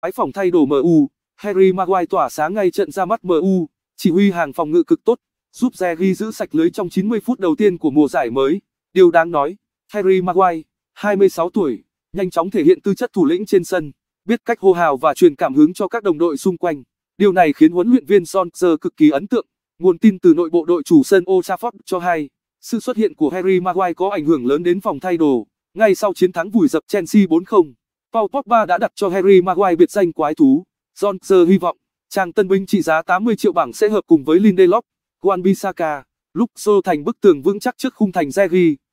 Ái phòng thay đồ MU, Harry Maguire tỏa sáng ngay trận ra mắt MU, chỉ huy hàng phòng ngự cực tốt, giúp Jerry giữ sạch lưới trong 90 phút đầu tiên của mùa giải mới. Điều đáng nói, Harry Maguire, 26 tuổi, nhanh chóng thể hiện tư chất thủ lĩnh trên sân, biết cách hô hào và truyền cảm hứng cho các đồng đội xung quanh. Điều này khiến huấn luyện viên Solskjaer cực kỳ ấn tượng. Nguồn tin từ nội bộ đội chủ sân Old Trafford cho hay, sự xuất hiện của Harry Maguire có ảnh hưởng lớn đến phòng thay đồ. Ngay sau chiến thắng vùi dập Chelsea 4-0, Paul Pogba đã đặt cho Harry Maguire biệt danh quái thú. John Johnser hy vọng, chàng tân binh trị giá 80 triệu bảng sẽ hợp cùng với Lindelof, Wan-Bissaka, Luxo thành bức tường vững chắc trước khung thành Zegi.